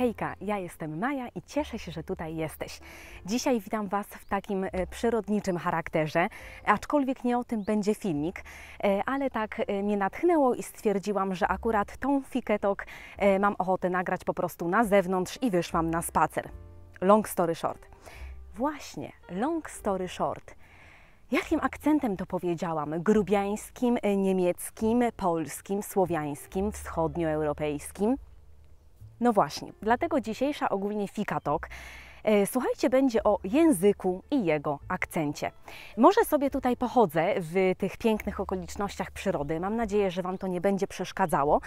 Hejka, ja jestem Maja i cieszę się, że tutaj jesteś. Dzisiaj witam Was w takim e, przyrodniczym charakterze, aczkolwiek nie o tym będzie filmik, e, ale tak e, mnie natchnęło i stwierdziłam, że akurat tą fiketok mam ochotę nagrać po prostu na zewnątrz i wyszłam na spacer. Long story short. Właśnie, long story short. Jakim akcentem to powiedziałam? Grubiańskim, niemieckim, polskim, słowiańskim, wschodnioeuropejskim? No właśnie, dlatego dzisiejsza ogólnie Fika Talk e, Słuchajcie, będzie o języku i jego akcencie. Może sobie tutaj pochodzę w tych pięknych okolicznościach przyrody. Mam nadzieję, że Wam to nie będzie przeszkadzało.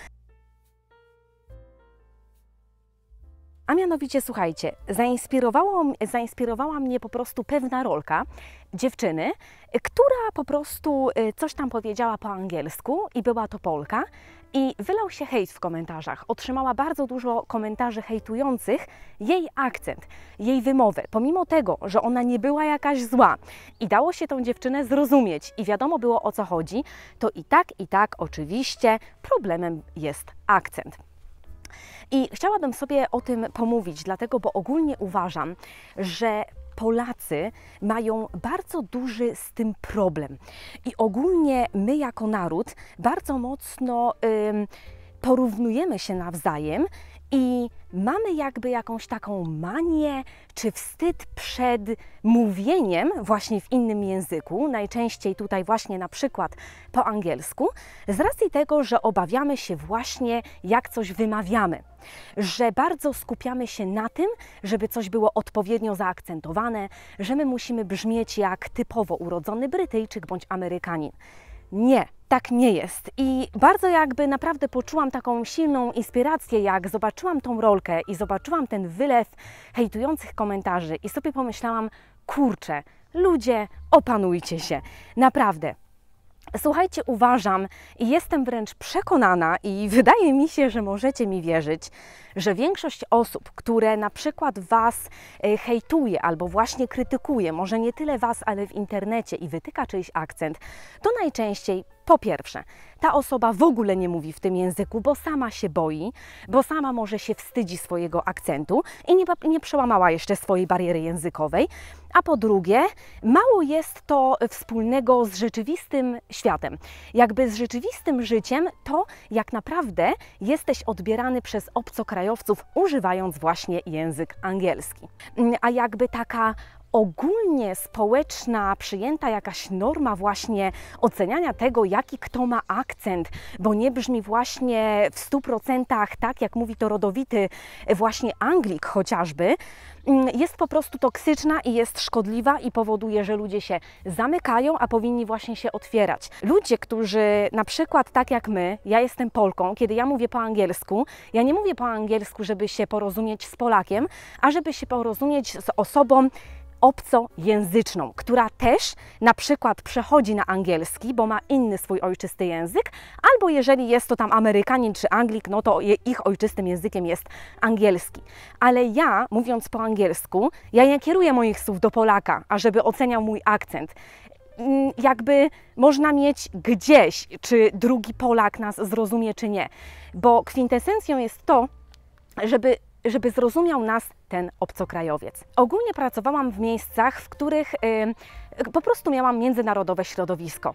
A mianowicie, słuchajcie, zainspirowała mnie po prostu pewna rolka dziewczyny, która po prostu e, coś tam powiedziała po angielsku i była to Polka, i wylał się hejt w komentarzach. Otrzymała bardzo dużo komentarzy hejtujących jej akcent, jej wymowę, pomimo tego, że ona nie była jakaś zła i dało się tą dziewczynę zrozumieć i wiadomo było o co chodzi, to i tak, i tak oczywiście problemem jest akcent. I chciałabym sobie o tym pomówić, dlatego, bo ogólnie uważam, że Polacy mają bardzo duży z tym problem. I ogólnie my jako naród bardzo mocno porównujemy się nawzajem i mamy jakby jakąś taką manię czy wstyd przed mówieniem właśnie w innym języku, najczęściej tutaj właśnie na przykład po angielsku, z racji tego, że obawiamy się właśnie jak coś wymawiamy, że bardzo skupiamy się na tym, żeby coś było odpowiednio zaakcentowane, że my musimy brzmieć jak typowo urodzony Brytyjczyk bądź Amerykanin nie, tak nie jest. I bardzo jakby naprawdę poczułam taką silną inspirację, jak zobaczyłam tą rolkę i zobaczyłam ten wylew hejtujących komentarzy i sobie pomyślałam, kurczę, ludzie, opanujcie się. Naprawdę. Słuchajcie, uważam i jestem wręcz przekonana, i wydaje mi się, że możecie mi wierzyć, że większość osób, które na przykład Was e, hejtuje albo właśnie krytykuje, może nie tyle Was, ale w internecie i wytyka czyjś akcent, to najczęściej po pierwsze, ta osoba w ogóle nie mówi w tym języku, bo sama się boi, bo sama może się wstydzi swojego akcentu i nie, nie, przełamała jeszcze swojej bariery językowej. A po drugie, mało jest to wspólnego z rzeczywistym światem. Jakby z rzeczywistym życiem, to jak naprawdę jesteś odbierany przez obcokrajowców obcokrajowców, używając właśnie język angielski. Mm, a jakby taka ogólnie społeczna przyjęta jakaś norma właśnie oceniania tego, jaki kto ma akcent, bo nie brzmi właśnie w 100% tak, jak mówi to rodowity e, właśnie Anglik chociażby, mm, jest po prostu toksyczna i jest szkodliwa i powoduje, że ludzie się zamykają, a powinni właśnie się otwierać. Ludzie, którzy na przykład tak jak my, ja jestem Polką, kiedy ja mówię po angielsku, ja nie mówię po angielsku, żeby się porozumieć z Polakiem, a żeby się porozumieć z osobą obcojęzyczną, która też na przykład przechodzi na angielski, bo ma inny swój ojczysty język, albo jeżeli jest to tam Amerykanin czy Anglik, no to ich ojczystym językiem jest angielski. Ale ja, mówiąc po angielsku, ja nie kieruję moich słów do Polaka, ażeby oceniał mój akcent mm, jakby można mieć gdzieś, czy drugi Polak nas zrozumie, czy nie. Bo kwintesencją jest to, żeby żeby zrozumiał nas ten obcokrajowiec. Ogólnie pracowałam w miejscach, w których y, po prostu miałam międzynarodowe środowisko.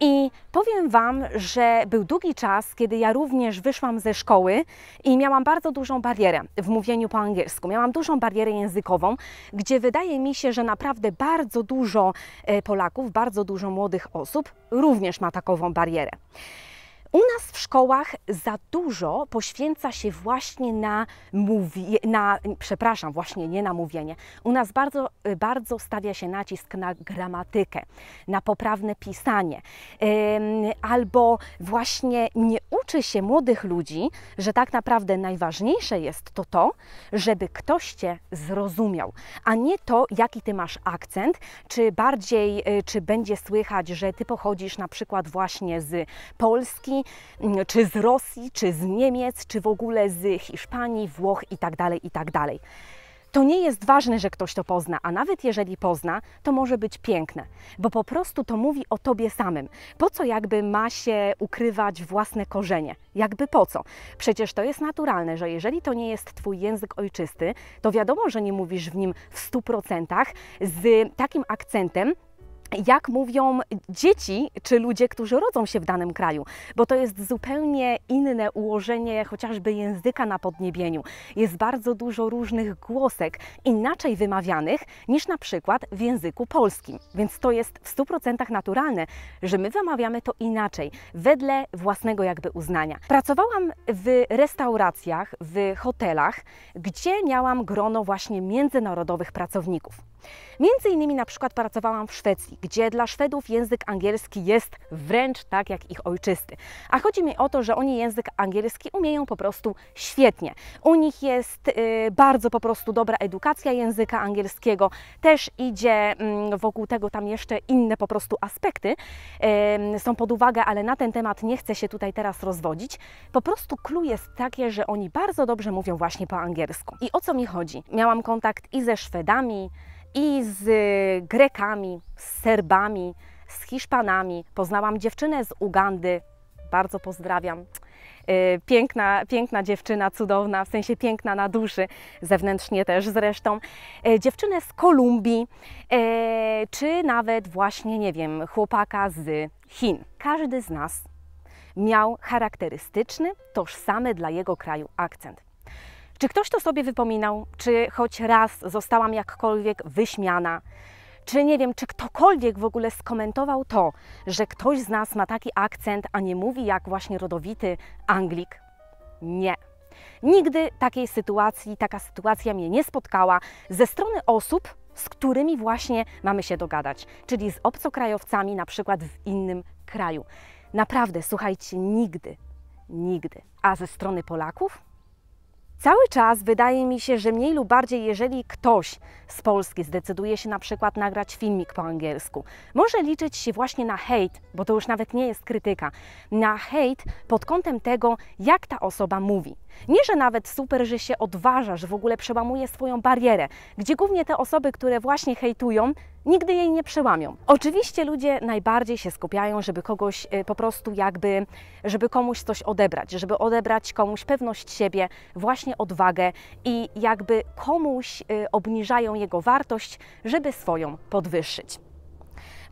I powiem Wam, że był długi czas, kiedy ja również wyszłam ze szkoły i miałam bardzo dużą barierę w mówieniu po angielsku. Miałam dużą barierę językową, gdzie wydaje mi się, że naprawdę bardzo dużo y, Polaków, bardzo dużo młodych osób również ma takową barierę. U nas w szkołach za dużo poświęca się właśnie na mówienie, na, przepraszam, właśnie nie na mówienie. U nas bardzo, y, bardzo stawia się nacisk na gramatykę, na poprawne pisanie, albo właśnie nie uczy się młodych ludzi, że tak naprawdę najważniejsze jest to to, żeby ktoś Cię zrozumiał, a nie to, jaki Ty masz akcent, czy bardziej, y, czy będzie słychać, że Ty pochodzisz na przykład właśnie z Polski, czy z Rosji, czy z Niemiec, czy w ogóle z Hiszpanii, Włoch itd. Tak itd. Tak to nie jest ważne, że ktoś to pozna, a nawet jeżeli pozna, to może być piękne, bo po prostu to mówi o tobie samym. Po co jakby ma się ukrywać własne korzenie? Jakby po co? Przecież to jest naturalne, że jeżeli to nie jest twój język ojczysty, to wiadomo, że nie mówisz w nim w 100% z takim akcentem, jak mówią dzieci czy ludzie, którzy rodzą się w danym kraju, bo to jest zupełnie inne ułożenie chociażby języka na podniebieniu. Jest bardzo dużo różnych głosek inaczej wymawianych niż na przykład w języku polskim. Więc to jest w 100% naturalne, że my wymawiamy to inaczej, wedle własnego jakby uznania. Pracowałam w restauracjach, w hotelach, gdzie miałam grono właśnie międzynarodowych pracowników. Między innymi na przykład pracowałam w Szwecji, gdzie dla Szwedów język angielski jest wręcz tak jak ich ojczysty. A chodzi mi o to, że oni język angielski umieją po prostu świetnie. U nich jest y, bardzo po prostu dobra edukacja języka angielskiego, też idzie y, wokół tego tam jeszcze inne po prostu aspekty y, są pod uwagę, ale na ten temat nie chcę się tutaj teraz rozwodzić. Po prostu clue jest takie, że oni bardzo dobrze mówią właśnie po angielsku. I o co mi chodzi? Miałam kontakt i ze Szwedami, i z Grekami, z Serbami, z Hiszpanami. Poznałam dziewczynę z Ugandy, bardzo pozdrawiam. E, piękna, piękna dziewczyna, cudowna, w sensie piękna na duszy, zewnętrznie też zresztą. E, dziewczynę z Kolumbii, e, czy nawet właśnie, nie wiem, chłopaka z Chin. Każdy z nas miał charakterystyczny, tożsamy dla jego kraju akcent. Czy ktoś to sobie wypominał? Czy choć raz zostałam jakkolwiek wyśmiana? Czy nie wiem, czy ktokolwiek w ogóle skomentował to, że ktoś z nas ma taki akcent, a nie mówi jak właśnie rodowity Anglik? Nie. Nigdy takiej sytuacji, taka sytuacja mnie nie spotkała ze strony osób, z którymi właśnie mamy się dogadać, czyli z obcokrajowcami na przykład w innym kraju. Naprawdę, słuchajcie, nigdy, nigdy. A ze strony Polaków? Cały czas wydaje mi się, że mniej lub bardziej, jeżeli ktoś z Polski zdecyduje się na przykład nagrać filmik po angielsku, może liczyć się właśnie na hejt, bo to już nawet nie jest krytyka, na hejt pod kątem tego, jak ta osoba mówi. Nie, że nawet super, że się odważa, że w ogóle przełamuje swoją barierę, gdzie głównie te osoby, które właśnie hejtują, nigdy jej nie przełamią. Oczywiście ludzie najbardziej się skupiają, żeby kogoś y, po prostu jakby, żeby komuś coś odebrać, żeby odebrać komuś pewność siebie, właśnie odwagę i jakby komuś y, obniżają jego wartość, żeby swoją podwyższyć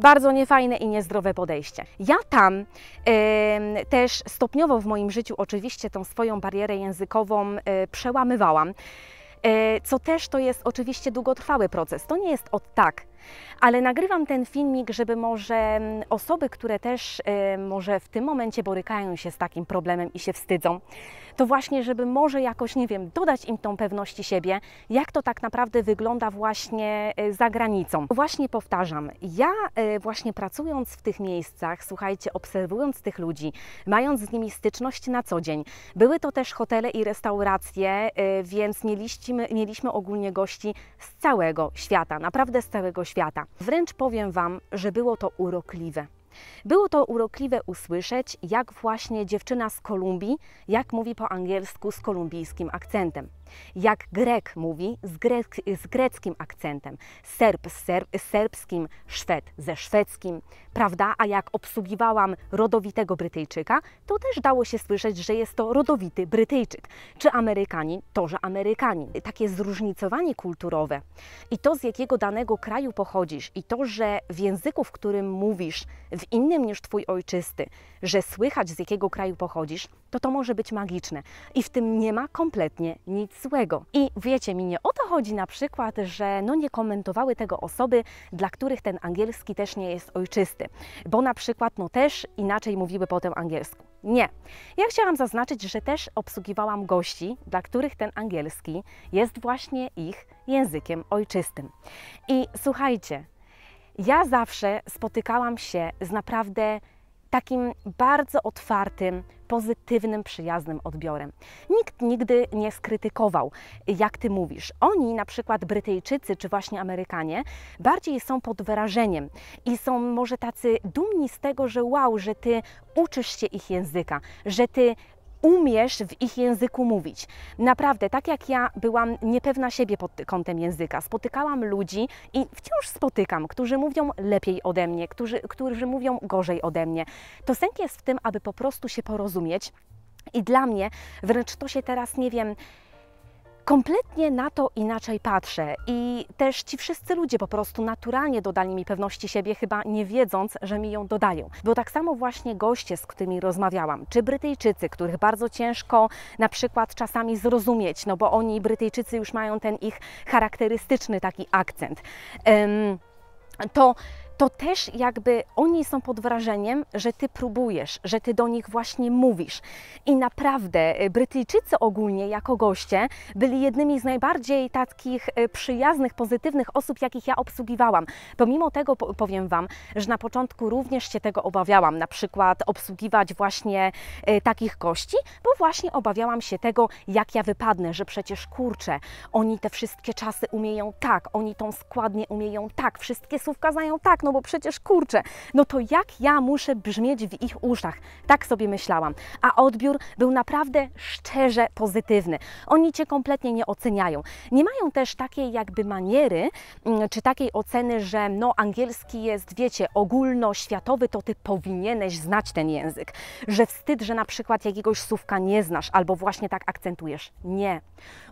bardzo niefajne i niezdrowe podejście. Ja tam y, też stopniowo w moim życiu oczywiście tą swoją barierę językową y, przełamywałam, y, co też to jest oczywiście długotrwały proces. To nie jest od tak, ale nagrywam ten filmik, żeby może mm, osoby, które też y, może w tym momencie borykają się z takim problemem i się wstydzą, to właśnie, żeby może jakoś, nie wiem, dodać im tą pewności siebie, jak to tak naprawdę wygląda właśnie y, za granicą. Właśnie powtarzam, ja y, właśnie pracując w tych miejscach, słuchajcie, obserwując tych ludzi, mając z nimi styczność na co dzień, były to też hotele i restauracje, więc mieliśmy, mieliśmy ogólnie gości z całego świata, naprawdę z całego świata świata. Wręcz powiem Wam, że było to urokliwe. Było to urokliwe usłyszeć, jak właśnie dziewczyna z Kolumbii, jak mówi po angielsku z kolumbijskim akcentem. Jak Grek mówi z, z greckim akcentem, Serb z, serb z serbskim, Szwed ze szwedzkim, prawda? A jak obsługiwałam rodowitego Brytyjczyka, to też dało się słyszeć, że jest to rodowity Brytyjczyk. Czy Amerykanin, to że Amerykanin. Takie zróżnicowanie kulturowe i to, z jakiego danego kraju pochodzisz, i to, że w języku, w którym mówisz, w innym niż twój ojczysty, że słychać, z jakiego kraju pochodzisz, to to może być magiczne. I w tym nie ma kompletnie nic złego. I wiecie mi, nie o to chodzi na przykład, że no nie komentowały tego osoby, dla których ten angielski też nie jest ojczysty, bo na przykład no też inaczej mówiły po tym angielsku. Nie. Ja chciałam zaznaczyć, że też obsługiwałam gości, dla których ten angielski jest właśnie ich językiem ojczystym. I słuchajcie, ja zawsze spotykałam się z naprawdę takim bardzo otwartym, pozytywnym, przyjaznym odbiorem. Nikt nigdy nie skrytykował, jak ty mówisz. Oni, na przykład Brytyjczycy czy właśnie Amerykanie, bardziej są pod wyrażeniem i są może tacy dumni z tego, że wow, że ty uczysz się ich języka, że ty umiesz w ich języku mówić. Naprawdę, tak jak ja byłam niepewna siebie pod kątem języka, spotykałam ludzi i wciąż spotykam, którzy mówią lepiej ode mnie, którzy, którzy mówią gorzej ode mnie. To sęk jest w tym, aby po prostu się porozumieć. I dla mnie wręcz to się teraz, nie wiem, kompletnie na to inaczej patrzę i też ci wszyscy ludzie po prostu naturalnie dodali mi pewności siebie, chyba nie wiedząc, że mi ją dodają. Bo tak samo właśnie goście, z którymi rozmawiałam, czy Brytyjczycy, których bardzo ciężko na przykład czasami zrozumieć, no bo oni, Brytyjczycy, już mają ten ich charakterystyczny taki akcent. to to też jakby oni są pod wrażeniem, że ty próbujesz, że ty do nich właśnie mówisz. I naprawdę y, Brytyjczycy ogólnie jako goście byli jednymi z najbardziej takich y, przyjaznych, pozytywnych osób, jakich ja obsługiwałam. Pomimo tego powiem wam, że na początku również się tego obawiałam, na przykład obsługiwać właśnie y, takich gości, bo właśnie obawiałam się tego, jak ja wypadnę, że przecież kurczę, oni te wszystkie czasy umieją tak, oni tą składnię umieją tak, wszystkie słówka znają tak, no no bo przecież kurczę, no to jak ja muszę brzmieć w ich uszach? Tak sobie myślałam. A odbiór był naprawdę szczerze pozytywny. Oni Cię kompletnie nie oceniają. Nie mają też takiej jakby maniery, mm, czy takiej oceny, że no angielski jest, wiecie, ogólnoświatowy, to Ty powinieneś znać ten język. Że wstyd, że na przykład jakiegoś słówka nie znasz, albo właśnie tak akcentujesz. Nie.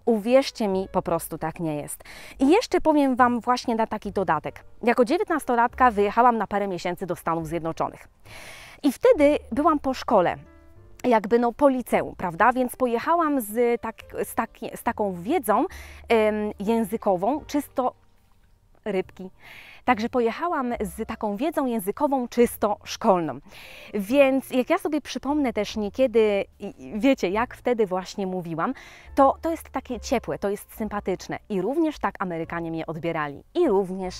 Uwierzcie mi, po prostu tak nie jest. I jeszcze powiem Wam właśnie na taki dodatek. Jako dziewiętnastolatka wyjechałam na parę miesięcy do Stanów Zjednoczonych. I wtedy byłam po szkole jakby no po liceum, prawda? Więc pojechałam z, tak, z, tak, z taką wiedzą ym, językową, czysto rybki. Także pojechałam z taką wiedzą językową czysto szkolną. Więc jak ja sobie przypomnę też niekiedy, wiecie, jak wtedy właśnie mówiłam, to to jest takie ciepłe, to jest sympatyczne i również tak Amerykanie mnie odbierali. I również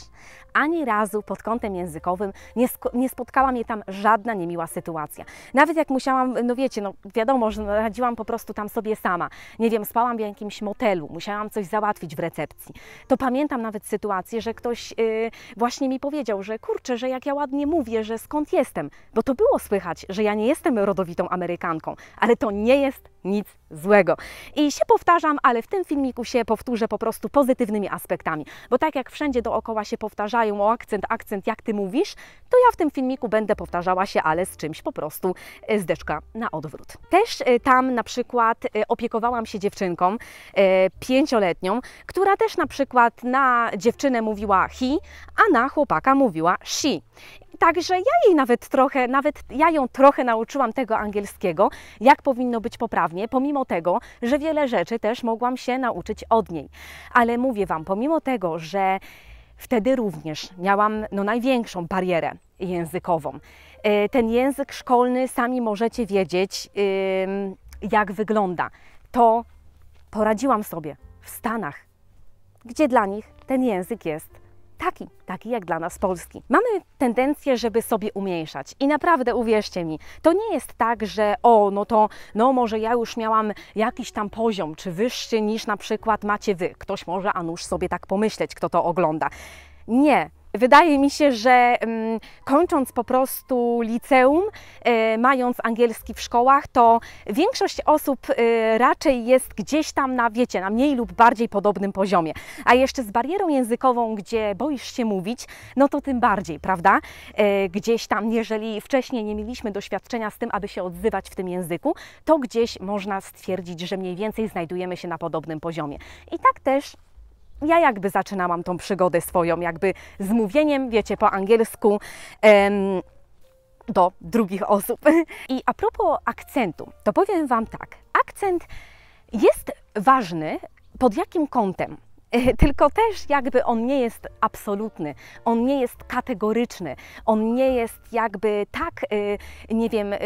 ani razu pod kątem językowym nie, nie spotkała mnie tam żadna niemiła sytuacja. Nawet jak musiałam, no wiecie, no wiadomo, że radziłam po prostu tam sobie sama. Nie wiem, spałam w jakimś motelu, musiałam coś załatwić w recepcji. To pamiętam nawet sytuację, że ktoś yy, właśnie mi powiedział, że kurczę, że jak ja ładnie mówię, że skąd jestem, bo to było słychać, że ja nie jestem rodowitą Amerykanką, ale to nie jest nic złego. I się powtarzam, ale w tym filmiku się powtórzę po prostu pozytywnymi aspektami, bo tak jak wszędzie dookoła się powtarzają o akcent, akcent, jak ty mówisz, to ja w tym filmiku będę powtarzała się, ale z czymś po prostu y, z na odwrót. Też y, tam na przykład y, opiekowałam się dziewczynką pięcioletnią, która też na przykład na dziewczynę mówiła he, a na chłopaka mówiła she. Także ja jej nawet trochę, nawet ja ją trochę nauczyłam tego angielskiego, jak powinno być poprawnie, pomimo tego, że wiele rzeczy też mogłam się nauczyć od niej. Ale mówię Wam, pomimo tego, że wtedy również miałam no, największą barierę językową. E, ten język szkolny, sami możecie wiedzieć, jak wygląda. To poradziłam sobie w Stanach, gdzie dla nich ten język jest taki, taki jak dla nas polski. Mamy tendencję, żeby sobie umniejszać i naprawdę uwierzcie mi, to nie jest tak, że o, no to no może ja już miałam jakiś tam poziom, czy wyższy niż na przykład macie wy. Ktoś może, a nuż sobie tak pomyśleć, kto to ogląda. Nie, Wydaje mi się, że mm, kończąc po prostu liceum, e, mając angielski w szkołach, to większość osób e, raczej jest gdzieś tam na wiecie, na mniej lub bardziej podobnym poziomie. A jeszcze z barierą językową, gdzie boisz się mówić, no to tym bardziej, prawda? E, gdzieś tam, jeżeli wcześniej nie mieliśmy doświadczenia z tym, aby się odzywać w tym języku, to gdzieś można stwierdzić, że mniej więcej znajdujemy się na podobnym poziomie. I tak też ja jakby zaczynałam tą przygodę swoją, jakby z mówieniem, wiecie, po angielsku. Em, do drugich osób. I a propos akcentu, to powiem Wam tak. Akcent jest ważny pod jakim kątem? Tylko też jakby on nie jest absolutny, on nie jest kategoryczny, on nie jest jakby tak, y, nie wiem, y,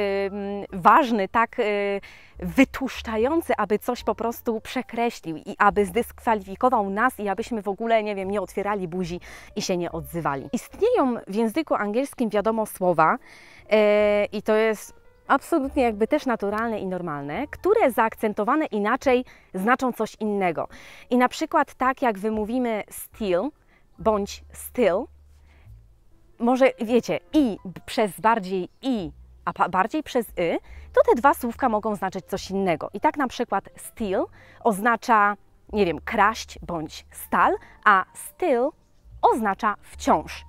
ważny, tak y, wytłuszczający, aby coś po prostu przekreślił i aby zdyskwalifikował nas i abyśmy w ogóle, nie wiem, nie otwierali buzi i się nie odzywali. Istnieją w języku angielskim, wiadomo, słowa i to jest absolutnie jakby też naturalne i normalne, które zaakcentowane inaczej znaczą coś innego. I na przykład tak jak wymówimy still bądź still, może wiecie, i przez bardziej i, a bardziej przez y, to te dwa słówka mogą znaczyć coś innego. I tak na przykład still oznacza, nie wiem, kraść bądź stal, a still oznacza wciąż.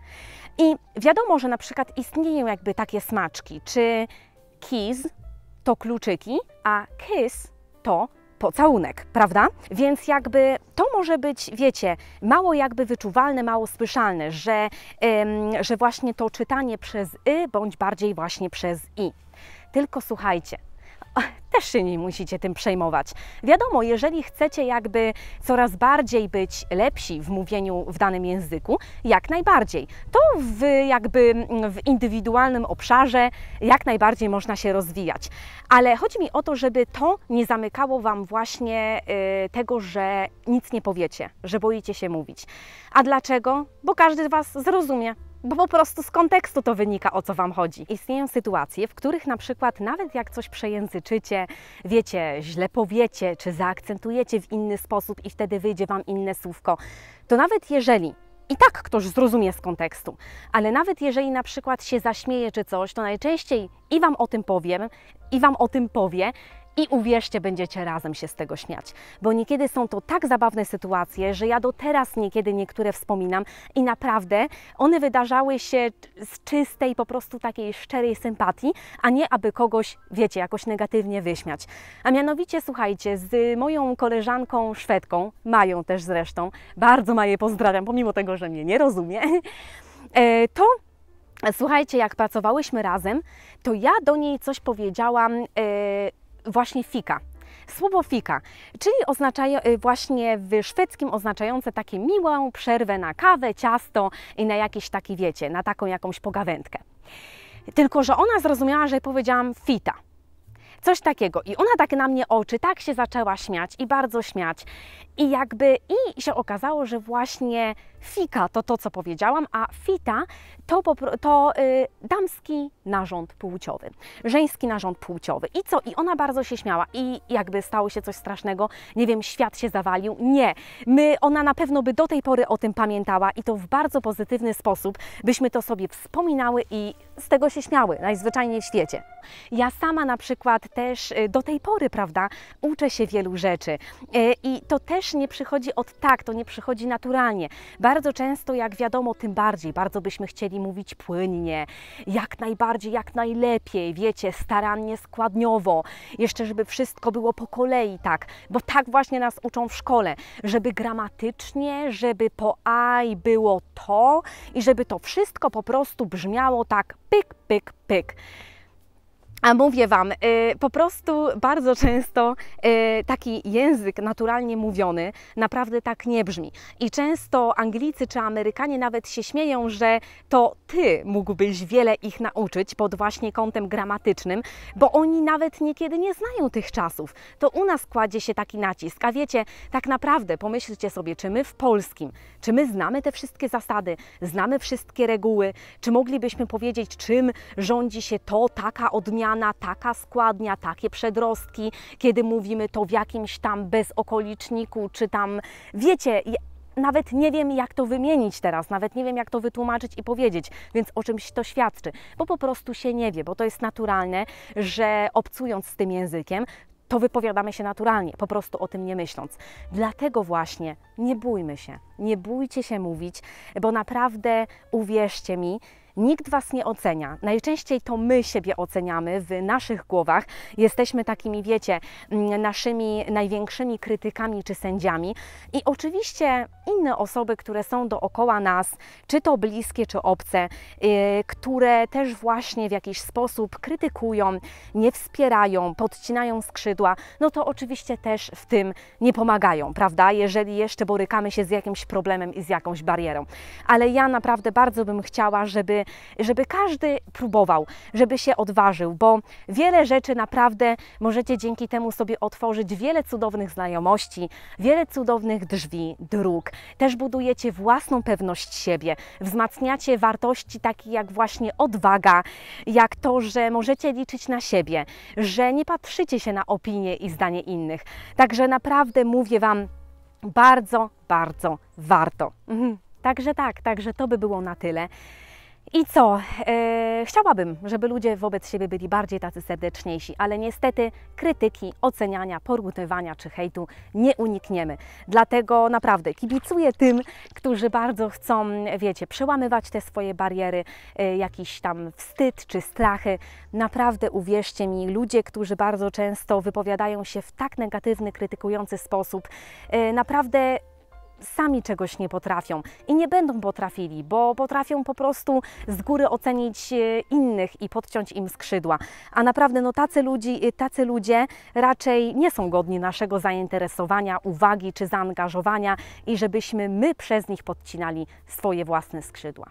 I wiadomo, że na przykład istnieją jakby takie smaczki, czy keys to kluczyki, a kiss to pocałunek, prawda? Więc jakby to może być, wiecie, mało jakby wyczuwalne, mało słyszalne, że, ym, że właśnie to czytanie przez y bądź bardziej właśnie przez i. Tylko słuchajcie, też się nie musicie tym przejmować. Wiadomo, jeżeli chcecie jakby coraz bardziej być lepsi w mówieniu w danym języku, jak najbardziej. To w jakby mm, w indywidualnym obszarze jak najbardziej można się rozwijać. Ale chodzi mi o to, żeby to nie zamykało Wam właśnie y, tego, że nic nie powiecie, że boicie się mówić. A dlaczego? Bo każdy z Was zrozumie bo po prostu z kontekstu to wynika, o co Wam chodzi. Istnieją sytuacje, w których na przykład nawet jak coś przejęzyczycie, wiecie, źle powiecie, czy zaakcentujecie w inny sposób i wtedy wyjdzie Wam inne słówko, to nawet jeżeli i tak ktoś zrozumie z kontekstu. Ale nawet jeżeli na przykład się zaśmieje czy coś, to najczęściej i Wam o tym powiem, i Wam o tym powie, i uwierzcie, będziecie razem się z tego śmiać. Bo niekiedy są to tak zabawne sytuacje, że ja do teraz niekiedy niektóre wspominam i naprawdę one wydarzały się z czystej, po prostu takiej szczerej sympatii, a nie aby kogoś, wiecie, jakoś negatywnie wyśmiać. A mianowicie, słuchajcie, z moją koleżanką Szwedką, Mają też zresztą, bardzo Maję pozdrawiam, pomimo tego, że mnie nie rozumie, e, to Słuchajcie, jak pracowałyśmy razem, to ja do niej coś powiedziałam e, właśnie fika. Słowo fika, czyli oznacza, y, właśnie w szwedzkim oznaczające takie miłą przerwę na kawę, ciasto i na jakiś taki, wiecie, na taką jakąś pogawędkę. Tylko, że ona zrozumiała, że powiedziałam fita. Coś takiego. I ona tak na mnie oczy, tak się zaczęła śmiać i bardzo śmiać. I jakby i się okazało, że właśnie fika to to, co powiedziałam, a fita to, to y, damski narząd płciowy, żeński narząd płciowy. I co? I ona bardzo się śmiała. I jakby stało się coś strasznego, nie wiem, świat się zawalił. Nie. My, ona na pewno by do tej pory o tym pamiętała i to w bardzo pozytywny sposób, byśmy to sobie wspominały i z tego się śmiały, najzwyczajniej w świecie. Ja sama na przykład też y, do tej pory, prawda, uczę się wielu rzeczy. Y, I to też też nie przychodzi od tak, to nie przychodzi naturalnie. Bardzo często, jak wiadomo, tym bardziej, bardzo byśmy chcieli mówić płynnie, jak najbardziej, jak najlepiej, wiecie, starannie, składniowo, jeszcze żeby wszystko było po kolei, tak, bo tak właśnie nas uczą w szkole, żeby gramatycznie, żeby po aj było to i żeby to wszystko po prostu brzmiało tak pyk, pyk, pyk. A mówię Wam, y, po prostu bardzo często y, taki język naturalnie mówiony naprawdę tak nie brzmi. I często Anglicy czy Amerykanie nawet się śmieją, że to Ty mógłbyś wiele ich nauczyć pod właśnie kątem gramatycznym, bo oni nawet niekiedy nie znają tych czasów. To u nas kładzie się taki nacisk. A wiecie, tak naprawdę pomyślcie sobie, czy my w polskim, czy my znamy te wszystkie zasady, znamy wszystkie reguły, czy moglibyśmy powiedzieć, czym rządzi się to, taka odmiana, taka składnia, takie przedrostki, kiedy mówimy to w jakimś tam bezokoliczniku, czy tam, wiecie, nawet nie wiem, jak to wymienić teraz, nawet nie wiem, jak to wytłumaczyć i powiedzieć, więc o czymś to świadczy, bo po prostu się nie wie, bo to jest naturalne, że obcując z tym językiem, to wypowiadamy się naturalnie, po prostu o tym nie myśląc. Dlatego właśnie nie bójmy się, nie bójcie się mówić, bo naprawdę uwierzcie mi, Nikt Was nie ocenia. Najczęściej to my siebie oceniamy w naszych głowach. Jesteśmy takimi, wiecie, mm, naszymi największymi krytykami czy sędziami. I oczywiście inne osoby, które są dookoła nas, czy to bliskie, czy obce, yy, które też właśnie w jakiś sposób krytykują, nie wspierają, podcinają skrzydła, no to oczywiście też w tym nie pomagają, prawda? Jeżeli jeszcze borykamy się z jakimś problemem i z jakąś barierą. Ale ja naprawdę bardzo bym chciała, żeby żeby, każdy próbował, żeby się odważył, bo wiele rzeczy naprawdę możecie dzięki temu sobie otworzyć, wiele cudownych znajomości, wiele cudownych drzwi, dróg. Też budujecie własną pewność siebie, wzmacniacie wartości takie jak właśnie odwaga, jak to, że możecie liczyć na siebie, że nie patrzycie się na opinie i zdanie innych. Także naprawdę mówię Wam, bardzo, bardzo warto. Mhm. Także tak, także to by było na tyle. I co? E, chciałabym, żeby ludzie wobec siebie byli bardziej tacy serdeczniejsi, ale niestety krytyki, oceniania, porównywania czy hejtu nie unikniemy. Dlatego naprawdę kibicuję tym, którzy bardzo chcą, wiecie, przełamywać te swoje bariery, e, jakiś tam wstyd czy strachy. Naprawdę uwierzcie mi, ludzie, którzy bardzo często wypowiadają się w tak negatywny, krytykujący sposób, e, naprawdę sami czegoś nie potrafią i nie będą potrafili, bo potrafią po prostu z góry ocenić e, innych i podciąć im skrzydła. A naprawdę no, tacy, ludzi, e, tacy ludzie raczej nie są godni naszego zainteresowania, uwagi czy zaangażowania i żebyśmy my przez nich podcinali swoje własne skrzydła.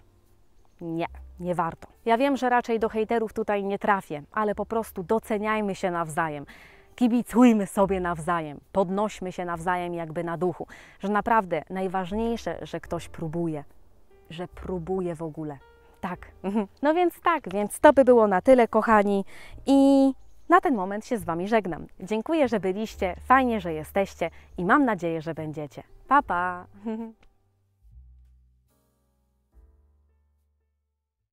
Nie nie warto. Ja wiem, że raczej do hejterów tutaj nie trafię, ale po prostu doceniajmy się nawzajem kibicujmy sobie nawzajem, podnośmy się nawzajem jakby na duchu, że naprawdę najważniejsze, że ktoś próbuje, że próbuje w ogóle. Tak. Mhm. No więc tak, więc to by było na tyle, kochani. I na ten moment się z Wami żegnam. Dziękuję, że byliście, fajnie, że jesteście i mam nadzieję, że będziecie. Pa, pa!